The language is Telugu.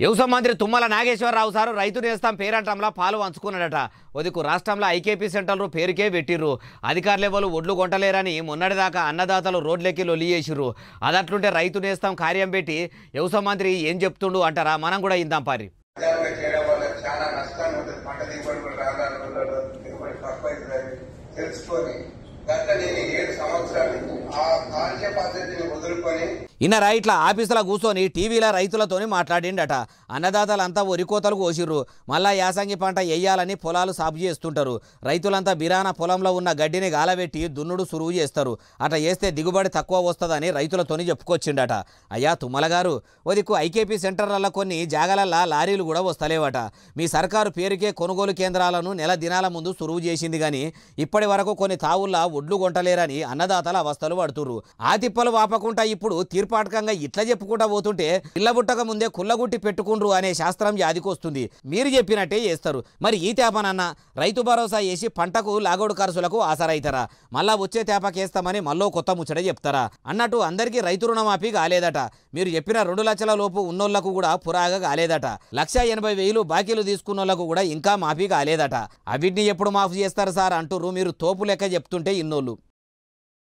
వ్యవసాయ మంత్రి తుమ్మల నాగేశ్వరరావు సారు రైతు నేస్తాం పేరంటంలో పాలు పంచుకున్నాడట వదికు రాష్ట్రంలో ఐకేపీ సెంటర్లు పేరుకే పెట్టిర్రు ఎవరు ఒడ్లు కొంటలేరని మొన్నటిదాకా అన్నదాతలు రోడ్లెక్కి లొలి చేసిర్రు అదట్లుంటే రైతు నేస్తాం కార్యం పెట్టి వ్యవసాయ మంత్రి ఏం చెప్తుండు అంటారా మనం కూడా ఇందాం పారి తెలుసుకొని నేను ఏడు ఇన్నరా ఇట్లా ఆఫీసులో కూర్చొని టీవీలో రైతులతోని మాట్లాడిండట అన్నదాతలంతా కోతలు కోసిర్రు మళ్ళా యాసంగి పంట వేయాలని పొలాలు సాగు చేస్తుంటారు రైతులంతా బిరాన పొలంలో ఉన్న గడ్డిని గాలబెట్టి దున్నుడు సురువు చేస్తారు అట్లా వేస్తే దిగుబడి తక్కువ వస్తుందని రైతులతోని చెప్పుకొచ్చిండట అయ్యా తుమ్మల గారు ఒదికు ఐకేపీ సెంటర్లలో కొన్ని జాగలల్లా లారీలు కూడా వస్తలేవట మీ సర్కారు పేరుకే కొనుగోలు కేంద్రాలను నెల దినాల ముందు సురువు చేసింది కానీ ఇప్పటి వరకు కొన్ని తావుల్లా ఒడ్లు కొంటలేరని అన్నదాతల అవస్థలు పడుతుర్రు ఆతిప్పలు వాపకుండా ఇప్పుడు తీర్పాటకంగా ఇట్లా చెప్పుకుంటా పోతుంటే ఇళ్ళ బుట్టక ముందే కుళ్ళగుట్టి పెట్టుకుండ్రు అనే శాస్త్రం యాదికొస్తుంది మీరు చెప్పినట్టే చేస్తారు మరి ఈ తేపనన్న రైతు భరోసా వేసి పంటకు లాగోడు ఖర్చులకు ఆసరైతారా మళ్ళా వచ్చే తేపకేస్తామని మళ్ళీ కొత్త ముచ్చట చెప్తారా అన్నట్టు అందరికీ రైతు రుణమాఫీ కాలేదట మీరు చెప్పిన రెండు లక్షల లోపు ఉన్నోళ్లకు కూడా పురాగా కాలేదట లక్ష ఎనభై వేలు బాకీలు తీసుకున్నోళ్లకు కూడా ఇంకా మాఫీ కాలేదట అవిటిని ఎప్పుడు మాఫీ చేస్తారు సార్ అంటూ మీరు తోపు లెక్క చెప్తుంటే ఇన్నోళ్ళు